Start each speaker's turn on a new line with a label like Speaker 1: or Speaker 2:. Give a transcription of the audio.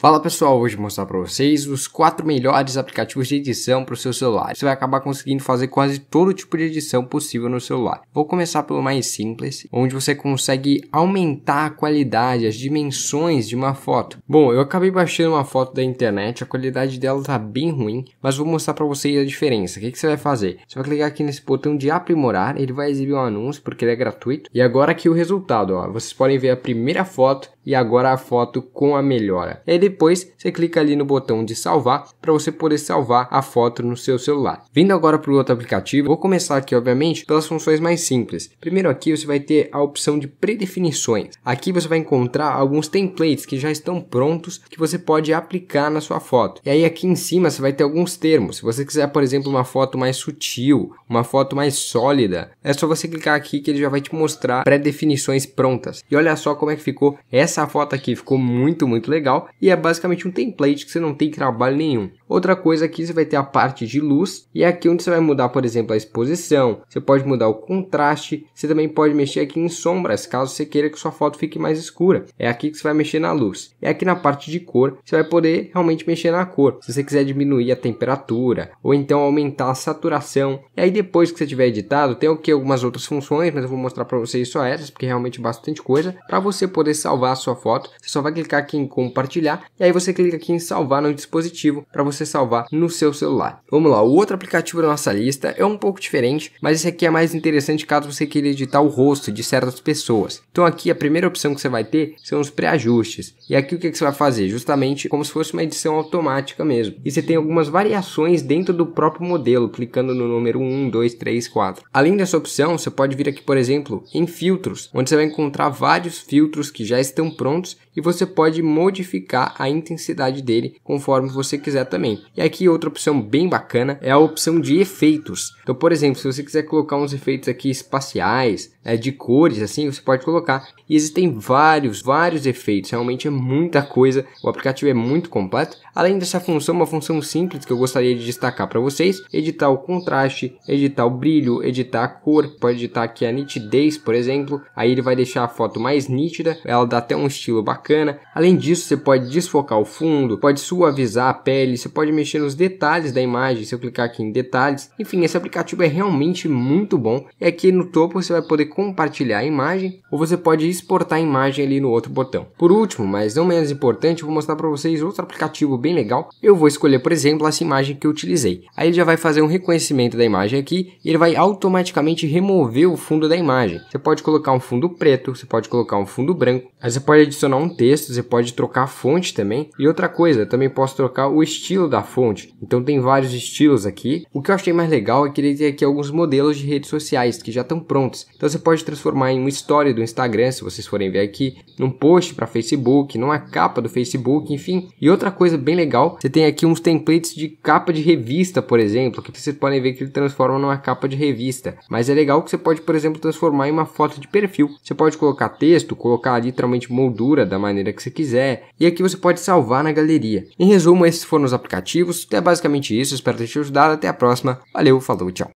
Speaker 1: Fala pessoal, hoje vou mostrar para vocês os 4 melhores aplicativos de edição para o seu celular. Você vai acabar conseguindo fazer quase todo tipo de edição possível no celular. Vou começar pelo mais simples, onde você consegue aumentar a qualidade, as dimensões de uma foto. Bom, eu acabei baixando uma foto da internet, a qualidade dela tá bem ruim, mas vou mostrar para vocês a diferença. O que, que, você vai fazer? Você vai clicar aqui nesse botão de aprimorar, ele vai exibir um anúncio porque ele é gratuito. E agora aqui o resultado, ó. Vocês podem ver a primeira foto e agora a foto com a melhora. Ele depois você clica ali no botão de salvar para você poder salvar a foto no seu celular. Vindo agora para o outro aplicativo, vou começar aqui obviamente pelas funções mais simples. Primeiro aqui você vai ter a opção de predefinições. Aqui você vai encontrar alguns templates que já estão prontos que você pode aplicar na sua foto. E aí aqui em cima você vai ter alguns termos. Se você quiser, por exemplo, uma foto mais sutil, uma foto mais sólida, é só você clicar aqui que ele já vai te mostrar pré-definições prontas. E olha só como é que ficou essa foto aqui, ficou muito, muito legal e é basicamente um template que você não tem trabalho nenhum. Outra coisa aqui você vai ter a parte de luz e é aqui onde você vai mudar, por exemplo, a exposição, você pode mudar o contraste, você também pode mexer aqui em sombras, caso você queira que sua foto fique mais escura. É aqui que você vai mexer na luz. E aqui na parte de cor, você vai poder realmente mexer na cor. Se você quiser diminuir a temperatura ou então aumentar a saturação. E aí depois que você tiver editado, tem aqui algumas outras funções, mas eu vou mostrar para vocês só essas, porque realmente bastante coisa. Para você poder salvar a sua foto, você só vai clicar aqui em compartilhar e aí você clica aqui em salvar no dispositivo para você salvar no seu celular. Vamos lá, o outro aplicativo da nossa lista é um pouco diferente, mas esse aqui é mais interessante caso você queira editar o rosto de certas pessoas. Então aqui a primeira opção que você vai ter são os pré-ajustes. E aqui o que, que você vai fazer? Justamente como se fosse uma edição automática mesmo. E você tem algumas variações dentro do próprio modelo, clicando no número 1, 2, 3, 4. Além dessa opção, você pode vir aqui, por exemplo, em filtros, onde você vai encontrar vários filtros que já estão prontos e você pode modificar a intensidade dele conforme você quiser também. E aqui outra opção bem bacana é a opção de efeitos. Então, por exemplo, se você quiser colocar uns efeitos aqui espaciais, é, de cores, assim, você pode colocar. E existem vários, vários efeitos, realmente é muita coisa, o aplicativo é muito completo. Além dessa função, uma função simples que eu gostaria de destacar para vocês, editar o contraste, editar o brilho, editar a cor, pode editar aqui a nitidez, por exemplo, aí ele vai deixar a foto mais nítida, ela dá até um estilo bacana. Além disso, você pode desfocar o fundo, pode suavizar a pele, você pode mexer nos detalhes da imagem, se eu clicar aqui em detalhes. Enfim, esse aplicativo é realmente muito bom. E aqui no topo você vai poder compartilhar a imagem ou você pode exportar a imagem ali no outro botão. Por último, mas não menos importante, vou mostrar para vocês outro aplicativo bem legal. Eu vou escolher, por exemplo, essa imagem que eu utilizei. Aí ele já vai fazer um reconhecimento da imagem aqui e ele vai automaticamente remover o fundo da imagem. Você pode colocar um fundo preto, você pode colocar um fundo branco, aí você pode adicionar um texto, você pode trocar a fonte também. E outra coisa, eu também posso trocar o estilo da fonte. Então tem vários estilos aqui. O que eu achei mais legal é que ele tem aqui alguns modelos de redes sociais que já estão prontos. Então você pode transformar em uma história do Instagram, se vocês forem ver aqui, num post para Facebook, numa capa do Facebook, enfim. E outra coisa bem legal, você tem aqui uns templates de capa de revista, por exemplo, que vocês podem ver que ele transforma numa capa de revista. Mas é legal que você pode, por exemplo, transformar em uma foto de perfil. Você pode colocar texto, colocar literalmente moldura da maneira que você quiser, e aqui você pode salvar na galeria. Em resumo, esses foram os aplicativos. É basicamente isso. Espero ter te ajudado. Até a próxima. Valeu, falou, tchau.